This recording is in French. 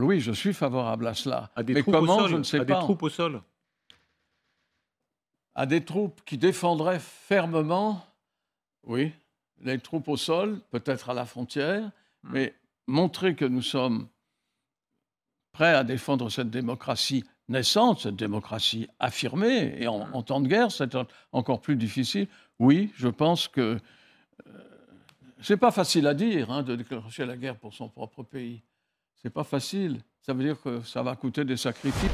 Oui, je suis favorable à cela. À des Mais troupes comment, sol, je sais à des troupes au sol À des troupes qui défendraient fermement, oui, les troupes au sol, peut-être à la frontière, hmm. mais montrer que nous sommes prêts à défendre cette démocratie naissante, cette démocratie affirmée, et en, hmm. temps de guerre, c'est encore plus difficile. Oui, je pense que euh, c'est pas facile à dire hein, de déclencher la guerre pour son propre pays. C'est pas facile. Ça veut dire que ça va coûter des sacrifices.